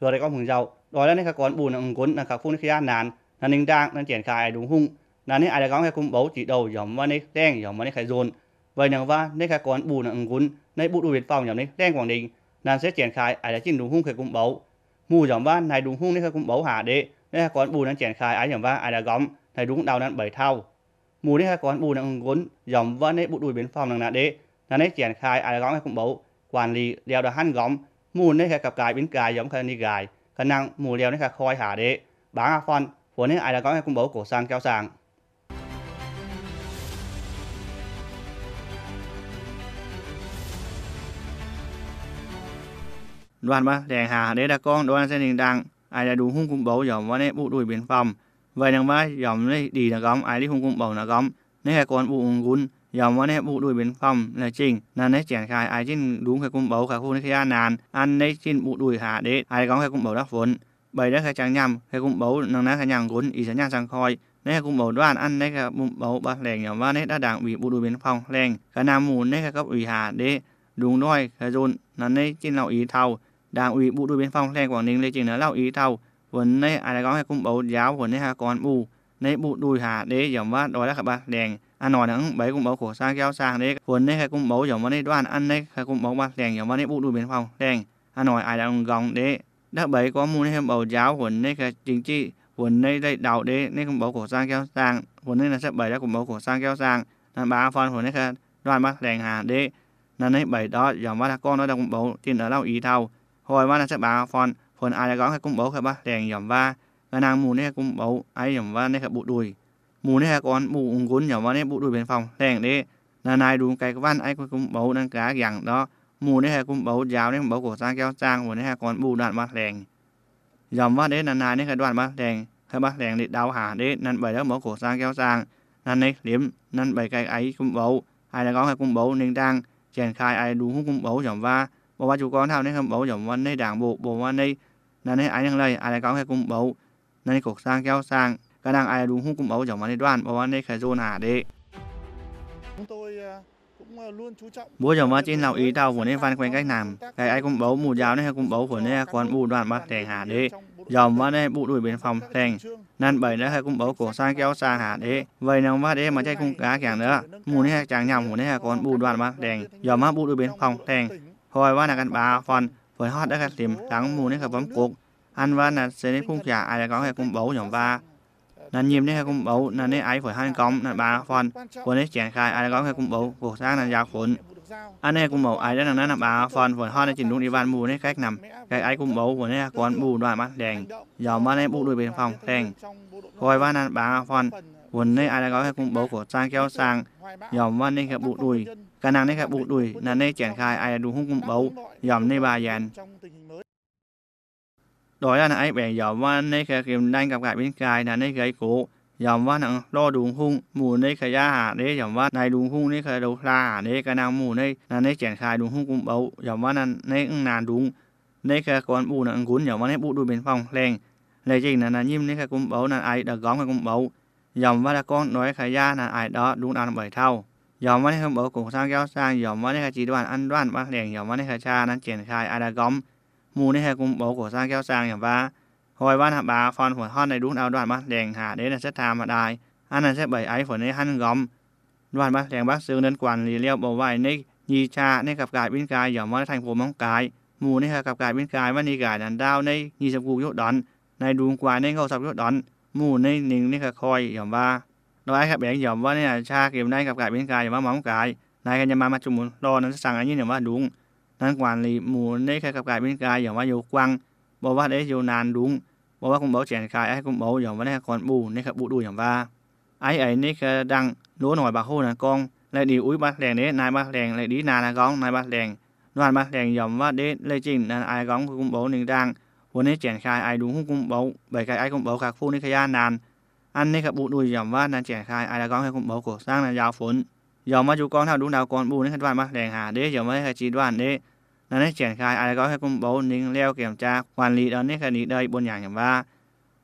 thừa thì con hưởng giàu đó là nên các con bùn ông cuốn là các phun khi ăn nàn là ninh trang nên triển khai đúng hung là nên ai đã có cái cung bấu chỉ đầu giống mà nên đen giống mà nên khai dồn vậy nàng va nên các con bùn ông cuốn nên bộ đội biên phòng giống nên đen quảng đình nàng sẽ triển khai ai đã chín đúng hung khai cung bấu mù giống va này đúng hung nên khai cung bấu hạ đệ nên các con bùn đang triển khai ai giống va ai đã gõm này đúng đào đang bảy thao mù nên các con bùn ông cuốn giống va nên bộ đội biên phòng nàng nạ đệ là nên triển khai ai đã gõm khai cung bấu quản lý đeo đã hắn gõm มูลนี่แค่กับกายเป็นกายย้อมคันนี่กายคันนังหมู่เลียวนี่แค่คอยหาเดะบางอาฟอนหัวนี่ไอ้ละก็ให้คุณบอกโกสร้างแก้วสร้าง à, đoàn mà đèn hà đấy là con đoàn xe đình đàng ai đã đủ hung cung bầu dòng và nét bộ đuổi biên phòng vậy đằng mà dòng này đi là gom ai đi hung cung bầu là gom nét hai con bộ ung gun dòng anh em bụi đuổi biến phòng là chỉnh là nét triển khai ai trên đúng cái cung bấu cả khu khi an nàn ăn nét trên bụi đuổi hạ đế ai có cái cung bấu đắc vốn bảy đất khai trắng nhầm khai cung bấu năng nát khai nhàng cuốn ý sẽ nhàng sang khoi nét cung bấu đoàn ăn nét cái cung bấu bạc lẻng nhỏ và nét đã đảng bị bộ đuổi biên phòng lẻng cả nam mù nét cái cấp ủy hạ đế đúng đôi khai dồn là nét trên lão ý thầu đảng ủy bụi đuổi biến phòng lẻng quảng ninh lê chỉnh là lão ý thầu vốn nét ai có cái cung bấu giáo vốn nét hạ con bù nét bụi đuổi hạ đế dòng và đó là các bạn lẻng ăn nói nắng bấy cũng bấu khổ sang kéo sang đấy cuốn đấy hay cũng bấu giống mà đấy đoan ăn đấy hay cũng bấu ba đèn giống mà đấy bút đuôi bên phòng đèn ăn nói ai đang gồng đấy đã bấy có muốn thêm bầu giáo cuốn đấy cái chính trị cuốn đấy đây đào đấy nên cũng bấu khổ sang kéo sang cuốn đấy là sẽ bảy đã cũng bấu khổ sang kéo sang là ba phần cuốn đấy cái đoan ba đèn hà đấy là đấy bảy đó giống mà là con nó đang bấu tiền ở đâu ý thâu hồi mà là sẽ ba phần phần ai đã gõ hay cũng bấu cái ba đèn giống ba cái nàng muốn đấy cũng bấu ai giống ba đấy cái bộ đuôi mù này con mù ung gún nhỏ mà này bộ đội biên phòng thèn đi là này đúng cái văn ai cũng bấu năng cá rằng đó mù này cũng bấu giáo này bấu cổ sang kéo sang mù này con mù đoạn mà thèn dòng mà đấy là này này cái đoạn mà thèn cái mà thèn đi đau hà đấy nên bảy đó bấu cổ sang kéo sang nên này liếm nên bởi cái ấy cũng bấu ai là con hay cũng bấu nên đang triển khai ai đúng cũng bấu dòng va bộ ba chú con thao này không bấu dòng văn này đảng bộ bộ văn này nên này ai đang đây ai là con hay cũng bấu nên cổ sang kéo sang khả năng ai đúng hung cũng ấu giống mani đoàn bảo anh khai zone à đệ chúng tôi à, à, bố giờ mà trên lào ý tàu của nên văn quanh cách làm cái ai cũng bấu mù giáo này cũng bấu của nên còn bù đoàn bắt để hà đế dòng mà nên bụ đuổi bên phòng thành nên bảy nữa hay cũng bấu cổ sang kéo sang hà đế vậy nào mà đế mà chạy cũng cá càng nữa mù này chàng nhầm của nên còn bù đoàn bắt đèn dòng mà bụ đuổi bên phòng thành hồi qua là gần ba phần với họ đã gặp tìm đắng mù này gặp bấm cục ăn văn là sẽ nên khung trả ai đã có hay cũng bấu dòng va nên nhiệm đến hai cung bố nên nên ấy phải hai công nên ba phần vốn nên triển khai ai có hai cung bầu vụ sáng nên giao khốn anh này cung bố ai đã nằm nên ba phần vốn hoa nên chỉnh đúng đi van mù nên cách nằm cái ấy cung bầu vốn nên còn mù đoạn mắt đèn dòng mắt nên bộ đuổi bên phòng đèn coi van nên ba phần vốn nên ai đã có hai cung bầu của sang kéo sang dòng mắt nên gặp bộ đuổi cả năng nên gặp bộ đuổi nên nên triển khai ai đã đúng hung cung bầu dòng nên ba dàn đó là nãy bè dòm qua nơi khởi kiếm đang gặp gại bên cài là nơi khởi cố dòm qua nặng lo đúng hung mù nơi khởi ra hả đấy dòm qua này đúng hung nơi khởi đầu la hả đấy cái nào mù nơi là nơi triển khai đúng hung cũng bấu dòm qua là nơi ứng nàn đúng nơi khởi còn bù nặng cuốn dòm qua nơi bù đuôi bên phòng lèn lệ trình là là nhím nơi khởi cũng bấu là ai đã góm cái cũng bấu dòm qua là con nói khởi ra là ai đó đúng ăn bảy thao ยอมว่าในคำบอกของสร้างแก้วสร้าง ยอมว่าในคจีดวานอันด้านมาแหล่งยอมว่าในคชานั้นเจียนคายอาดากอม mù này hay cùng bố của sang kéo sang nhà ba hồi ban hạ bà phòn phổi hon này đúng ao đoàn mắt đèn hạ đến là sẽ tham hạ đài anh là sẽ bảy ấy phổi này hăn gom đoàn mắt đèn bác sư nên quản lý liệu bầu vải này nhi cha này gặp gài bên cài dòng mắt thành phố mong cài mù này gặp gài bên cài văn đi gài đàn đao này nhi sập cụ yốt đòn này đúng quài này ngâu sập yốt đòn mù này nín này khơi dòng ba เราไอ้ครับแบงยอมว่าเนี่ยชาเกมได้กับกายเป็นกายอย่าว่ามองกายนายกันจะมามาจุมุนรอนั้นสั่งอันนี้เนี่ยว่าดุง đang quản lý muốn nên khai cặp cái bên cái giống mà dù quăng bảo ว่าเอ๊ะอยู่นานดุงบอกว่าคุณบอกเฉียนคายไอ้คุณบอกอย่างว่าในคอนบูในคบูดูอย่างว่าไอ้ไอ้นี่คือดังรู้หน่อยบาโคนะกองเลยดีอุ้ยบาแรงเด้นายบาแรงเลยดีนานนะกองนายบาแรงนานบาแรงยอมว่าเด้เลยจริงนั่นไอ้กองคุณบอกหนึ่งดังวันนี้เฉียนคายไอ้ดุงคุณบอกใบคายไอ้คุณบอกคาคู่นี่ขย่านนาน อันนี้คบูดูอย่างว่านั่นเฉียนคายไอ้กองให้คุณบอกกสร้างนั่นยาวฝนยอมมาอยู่กองเท่าดุงดาวกองบูนี่คือว่านบาแรงหาเด้ยอมไม่ให้จีดว่านเด้ nên hết triển khai ai hay công bố nhưng leo kiểm tra quản lý đó nên khai đây bốn nhà nhà ba.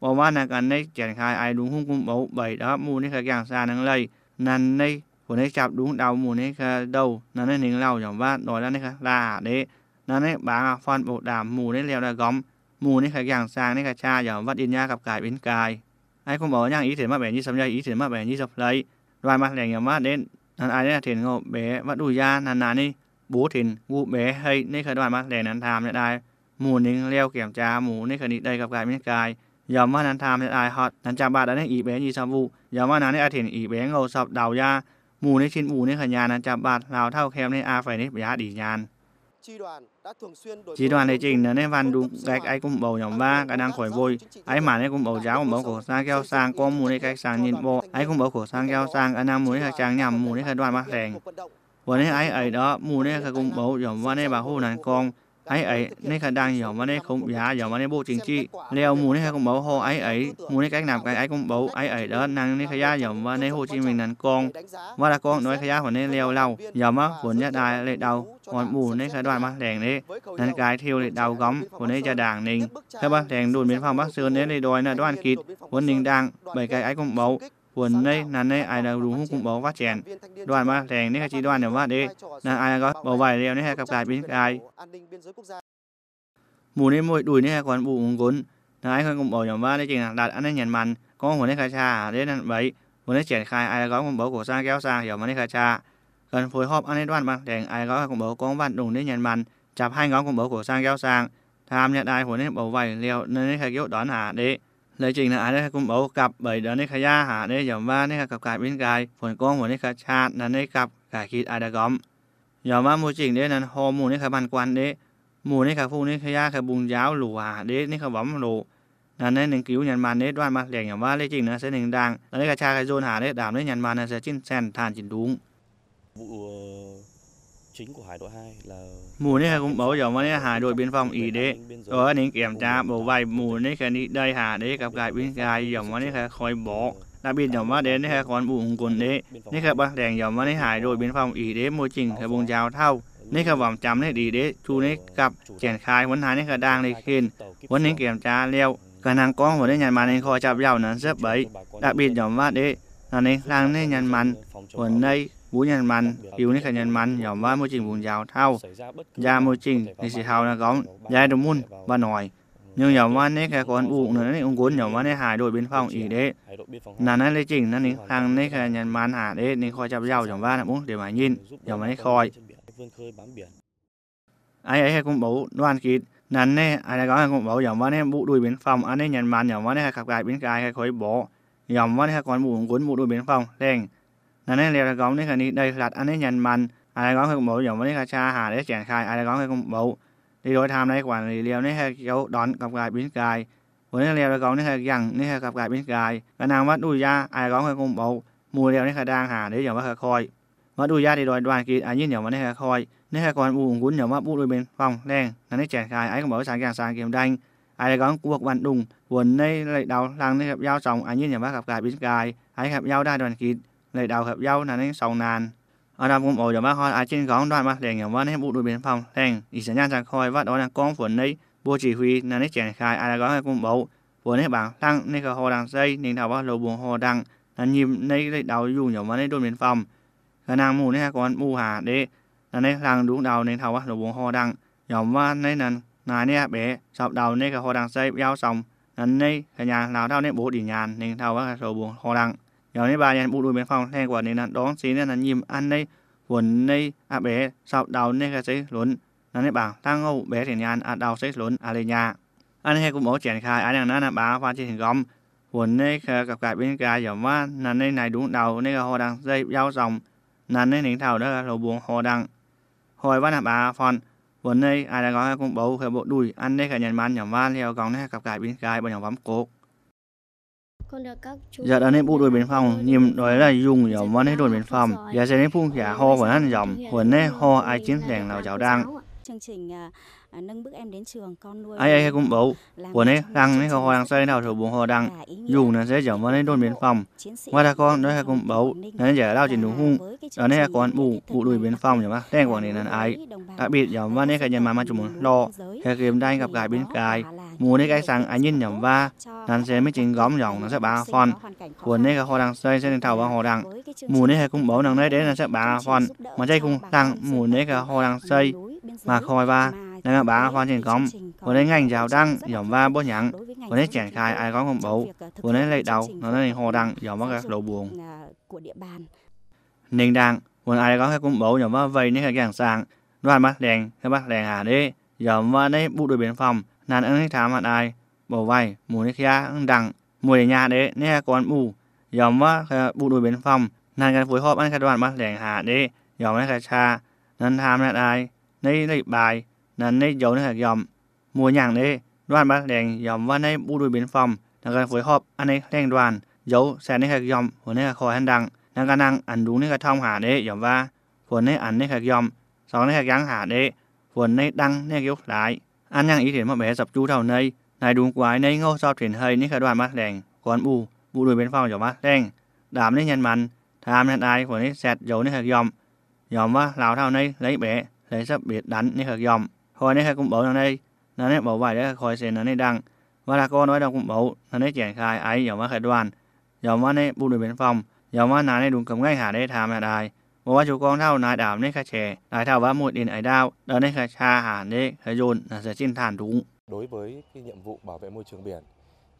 Bộ ba là cần nên triển khai ai đúng không công bố bảy đó mua nên cái càng xa nâng lây. Nên nên của nên chạp đúng đầu mua nên cái đầu. Nên nên nên lâu nhà ba nói là nên khai là để. Nên nên bán phân bộ đàm mua nên leo ra gom. Mua nên cái càng xa nên cái cha nhà vắt yên nha gặp cài biến cài. Ai công bố nhang ý thể mà bẻ như sầm dây ý thể mà bẻ như dập lấy. Rồi mặt lẻ nhà ba đến ai đấy là thiền ngộ bé vắt đùi ra nàn nàn đi bố thìn vụ bé hay nơi khởi đoàn mắt đèn ăn tham nhận ai mù nín leo kiểm tra mù nơi khởi đi gặp gái miết cài dòng mà nán tham nhận ai họ nán cha bà đã nên ý bé gì sao vụ dòng mà nán ai thìn ý sập đầu ra mù nơi trên mù nơi khởi nhà nán cha bà lào thao khem nơi a phải nơi giá đi nhàn chỉ đoàn đệ trình nên văn đúng cách ai cũng bầu nhóm ba cái đang khỏi vui ai mà nên cũng bầu giáo cũng bầu khổ sang keo sang có muốn cái sang nhìn bộ ai cũng bầu khổ sang keo sang anh đang muốn cái sang nhằm muốn cái đoàn mắt đèn và nếu ấy ấy đó, mù nè khai cũng bầu dòng và nè bà hô nàng con. Ấy ấy, nè khai đang dòng và nè không giá dòng và nè bộ chính trị. Leo mù nè khai cũng bầu hô ấy ấy, mù nè cách nạp cái ấy cũng bầu ấy ấy đó, nàng nè khá giá dòng và nè hô chí mình nàng con. Và là con nói khá giá và nè leo lâu, dòng á, vốn nhất đại lệ đầu. Còn mù nè khai đoàn bác đèn đấy nàng cái thiêu lệ đầu góm, vốn nè cha đảng nình. Khá bác đèn đồn biên phòng bắc sơn nè lệ đòi là đoàn kịt, vốn nình đang, bảy cái ấy cũng bầu quần nay nắn nay ai đang đúng cũng bóng phát triển đoàn mà thành nên chỉ đoàn để mà đi là ai đang bảo vệ đeo nên hay cặp cài bên ai mù nên mỗi đuổi nên còn bụng uống cuốn là ai không bảo nhỏ ba nên chỉ là đặt ăn nên nhận mặn có hồn nên khai cha, đến ăn bấy muốn nên triển khai ai có cũng bảo của sang kéo sang hiểu mà nên khai cha, cần phối hợp ăn nên đoàn mà thành ai có cũng bảo có bạn đùng nên nhận mặn chạp hai ngón cũng bảo của sang kéo sang tham nhận ai hồn nên bảo vệ liệu nên khai kiểu đón hà đấy ลยจริงนะอันนี้กุมเอากับใบเดินในขยะหาในยามว่าในกับกายเป็นกายผลก้องหัวในกับชาตินั้นในกับกายคิดอาดกอมยามว่ามูจริงเด้นั้นฮอมูในกับมันกวนเด้หมูในกับผู้ในขยะกับบุญยาวหลัวเด้ในกับบ่มหลูนั้นในหนึ่งกิ้วยันมันเด้ด้านมาแหลงยามว่าเลยจริงนะเส้นหนึ่งดังแล้วในกับชาไคโซนหาเด้ดามในยันมันนะเส้นชิ้นแซนทานจินดุง chính của hải đội 2 là mùa này cũng bảo giờ mới hải đội biên phòng ý đế ở nên kiểm tra bộ vài mùa này cái này đây hà đấy gặp gái bên gái giờ mới này khỏi bỏ đặc biệt nhóm mà đến này còn bù hùng quân đấy này các bạn đèn nhóm mà này hải đội biên phòng ý đế môi trình cái vùng giao thao นี่ครับผมจำได้ดีเด้ ชูนี่กับเขียนคายวันหานี่ก็ดังเลยขึ้น วันนี้เกี่ยมจ้าเลี้ยวกันนางก้องหัวได้ยันมาในคอจับยาวนั้นเสียบใบดับบิดยอมว่าเด้ในครั้งนี้ยันมัน วันใน vũ nhân man yếu nick nhân man nhỏ ba môi trình vùng giáo thao gia môi trình thì sĩ hào là góng gia đồng môn và nói nhưng nhỏ ba nick là con uụng nữa nên ông cuốn nhỏ ba nick hải đội biên phòng ý đấy là nên lấy trình nên hàng nick nhân man hà đấy nên khỏi chập giao nhỏ ba là muốn để mà nhìn nhỏ ba nick khỏi ai ấy cũng bấu đoàn kết nên nè ai đã có cũng bảo dòng vấn em bộ đuôi biên phòng anh ấy nhận màn dòng vấn em khắp gái bên cái hay bỏ, bố dòng vấn em con bộ cuốn bộ đuôi biên phòng đen นั่นเรียก góng đấy khả ni đây là anh ấy nhận mình anh ấy góng hơi mẫu giống với khả cha hà để triển khai anh ấy góng hơi mẫu đi đối tham này quản lý liệu này hay dấu đón gặp gài biến gài với này là góng này hay rằng này hay gặp gài biến gài cái nào mất đuôi ra anh ấy góng hơi mẫu mùa liệu này khả đang hà để giống với khả khôi mất đuôi ra thì đòi đoàn kỳ anh ấy giống với này khả khôi này hay còn buồn cuốn giống với bu đôi bên phòng đen là này triển khai anh ấy mẫu sáng càng sáng kiếm đánh anh ấy góng cuộc vận đùng buồn này lại đầu làng này gặp giao chồng anh ấy giống với gặp gài biến gài anh ấy gặp giao đa đoàn kỳ lời đào hợp dâu là nên sầu nàn ở đâu cũng ổ giờ bác hoa ai trên góng đoạn bác để ngắm vấn hết bộ đội biên phòng thành ý sẽ nhan chẳng khôi và đó là con phun đấy bộ chỉ huy là nên triển khai ai là gói hay cũng bầu vốn hết bảng tăng nên cả hồ đằng dây nên thảo bác lầu buồn hồ đằng là nhìm nên lấy đầu dùng nhỏ vấn hết đồn biên phòng khả năng mù nên còn mù hà để là nên làng đúng đào nên thảo bác lầu buồn hồ đằng nhỏ vấn nên là nà nè bé sọc đào nên cả hồ đằng dây giao xong nên này cả nhà nào thao nên bố đi nhàn nên thảo bác lầu buồn hồ đằng Nhóm ba nên bộ đuôi bên phòng thay quả nên là đón xí nên là nhìm ăn đây quần này à bé sau đầu này cái xí luôn nên bảo tăng hậu bé thì nhàn à đầu xí à lên nhà anh hay cũng mở triển khai anh là nó bà pha trên gom quần này gặp cả bên cả giống mà này này đúng đầu này là họ dây giao dòng này nín thầu đó là lầu buồn họ đang hồi văn là bà phần quần này đang có cũng bầu bộ đuôi anh đây cả nhận man nhóm man theo còn này gặp cả bên cái bọn nhóm bấm cột Giờ anh em bộ đội biên phòng, nhìn đó là dùng giống văn hết đồn biên phòng. Giờ sẽ nên phun giả ho của anh giống, huấn nè ho ai chiến đèn nào giáo đang. Chương trình à, à, nâng bước em đến trường con nuôi ai ai cũng bấu của nè đang nè họ đang xoay nào thử bùng họ đăng dùng là sẽ giống vào nên đồn biên phòng ngoài ra con đó hay cũng bấu nên giờ lao trên đúng hung đó nè con bù bù đuổi biên phòng nhỉ mà đang quản này là ai đặc biệt giống vào nè cái nhà mà mà chúng muốn lo hay kiếm đang gặp gái bên cài muốn cái sang anh nhìn nhầm và nan sẽ mới chính góm dòng nó sẽ ba phòn cuốn này cái hồ đang xây sẽ thảo ba hồ đang muốn này cũng bảo năng đấy đấy là sẽ ba phòn mà dây cũng đang muốn này cái hồ đang xây mà khói ba nên là ba phòn trên góm cuốn này ngành giàu đăng dòng và bố nhặng cuốn này triển khai ai có không bảo cuốn này lấy đầu nó này hồ đang dòng va cái đầu buồn ờ, nên đang cuốn ai có cái cũng bảo dòng và vây này là càng sang đoàn bắt đèn cái bắt đèn hà đi dòng và này bộ đội biên phòng nan ưng thám mặt ai b น vay ่ ù nick ya ưng đằng ญ ù เด n เนี่ยก è อนอู่ยอมว่าบุดุยเป็นฟอม นานการฟุยหอบอันคาดวันมาแหลงหาเด้ ยอมให้คาชา นั้นามอันใดในในบาย นั้นในยอมให้ยอมมูอย่างเด้ด้วนมาแหลงยอมว่าในบุดุยเป็นฟอม นานการฟุยหอบอันในแหลงด้วนยนแสนในค่ยอม หัวในคอหันดังนางการน่งอันดูใน่าท่องหาเด้ ยอมว่าฝนในอันในค่ยอม สองในค่ยังหาเด้ฝนในดังในยกหลายอันยังอีเถียนมาแบสับจูเท่าในนายดวงกวายในเงาชอบเถียนเฮยนี่ขดวนมาแดงก่อนอูบูดูเป็นฟ้องอยู่มาแดงดามนี่ยันมันทามยันไอฝนนี่แซดโยนี่ขยอมยอมว่าเราเท่าในไรแบะไรสับเบียดดันนี่ขยอมคอยนี่ขกุมเบาทางในนั่นเนี่ยบอไหว้แล้วคอยเซนนั่นนดังว่าละก้อน้อยดังกุมเบานั่นนี่แจกคายไออย่ามาขดวนยอมว่าในบูดูเป็นฟ้อง ยอมว่านายในดวงกำง่ายหาได้ทามยันไอว่าว่าจูกองเท่านายดามนี่ค่ะแชนายเท่าว่า một đến ấy đao đó nên ค่ะชาหานนี่ค่ะยน sẽ xin thản đúng đối với cái nhiệm vụ bảo vệ môi trường biển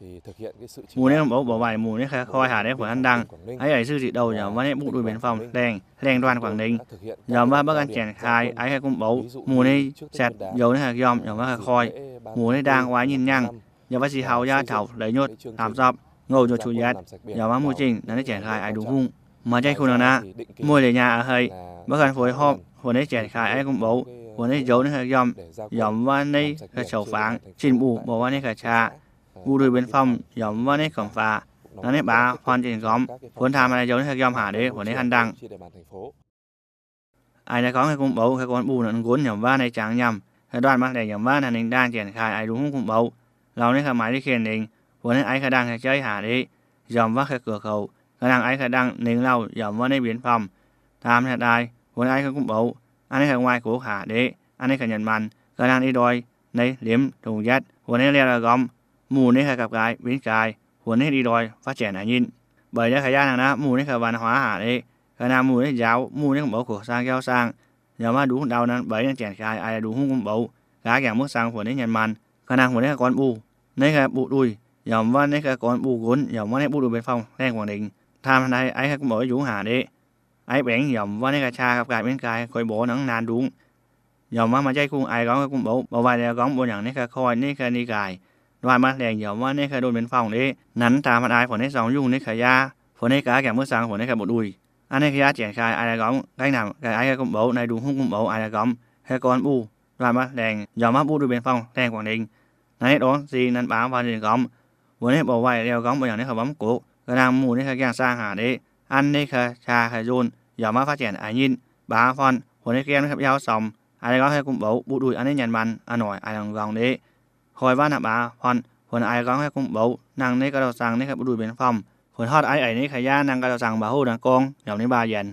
thì thực hiện cái sự mù nên bảo bảo vệ mù nên khai khoi hà đấy của anh đăng ấy ấy sư dị đầu nhờ văn hệ bộ đội biên phòng đèn đèn đoàn quảng ninh nhờ ba bác anh triển khai ấy khai cũng bảo mùa này sẹt dầu này khai yom nhờ ba khai khoi mù nên đang quá nhìn nhăng nhờ ba sĩ hào gia thảo lấy nhốt làm dọc ngồi nhột chủ nhật nhờ ba mô trình nó triển khai ai đúng không mà chạy khu nào nona mua để nhà ở hay bất cần phối hợp huấn ấy triển khai ai cũng bố huấn ấy giấu nên hơi dòng dòng văn này hơi sầu phán trình bù bộ văn ấy khả cha vụ đuôi bên phòng dòng văn ấy khổng phà nó nên bà hoàn trình góm huấn tham này giấu nên hơi dòng hả đế huấn ấy hăn đăng ai đã có người cũng bố cái con bù nó cuốn nhầm văn này chẳng nhầm cái đoàn mang để nhầm văn là đang triển khai ai đúng cũng bố lâu nên khả máy đi khiển đình huấn ấy ai khả đang chơi hả đế dòng vác khả cửa khẩu khả năng ấy khả năng nên lâu dòng với nơi biển phòng tham nhà đài vốn ấy không cũng bậu anh ấy khả ngoài của khả đế anh ấy khả nhận mạnh khả năng đi đôi này liếm trùng giác vốn ấy leo là gom mù này khả gặp gái biến cài vốn ấy đi đôi phát triển hải nhìn bởi đã khả gia là mù này khả văn hóa hả đế khả năng mù này giáo mù này cũng bậu của sang kéo sang nhờ mà đúng đau nên bởi nên triển khai ai đúng không cũng bậu gá dạng mức sang vốn ấy nhận mạnh khả năng vốn ấy là con bù này khả bụ đuôi dòng với này khả con bù gốn dòng với này bù đuôi bên phòng đang quảng đình tham đây ấy cũng mở dũng hà đi ấy bén dòng với cái cha gặp cái bên cái coi bố nắng nan đúng dòng mà mà chạy cùng ai góng cũng bố bảo vài đeo góng bố nhận cái coi nít cái ni gài đoàn mà đèn dòng với cái đồn bên phòng đi nắn ta mà ai phần nít dòng dùng nít cái da phần cá kèm mưa sáng phần nít cái bộ anh ấy khi á triển ai là góng cái nào cái ai cũng bố này đúng không cũng bố ai là góng hay con bu đoàn mà đèn dòng mắt bu đùi bên phòng đèn quảng đình này đó gì nắn báo và đèn góng vốn hết bảo vài đeo góng bố nhận nít cái bấm cổ ือนางหมู่นี่คือแกงสร้างหาด้อันนี้คือชาคือยุนยอมมาฟาเจนอายินบาฟอนหัวี่แกงครับยาวสมอะไรก็ให้กุ้งบ่าวบุดูอันนี้ยันมันอันหน่อยไอ้ลองลองดี้ คอยว่านับบาฟอนหัวไอ้ก็ให้กุ้งบ่าวนางนี่ก็เราสั่งนี่ครับบุดูเป็นฟอมหัวทอดไอไอนี่ขย่านางก็เราสั่งบาฮู้นางกงยอมนี้บาเย็น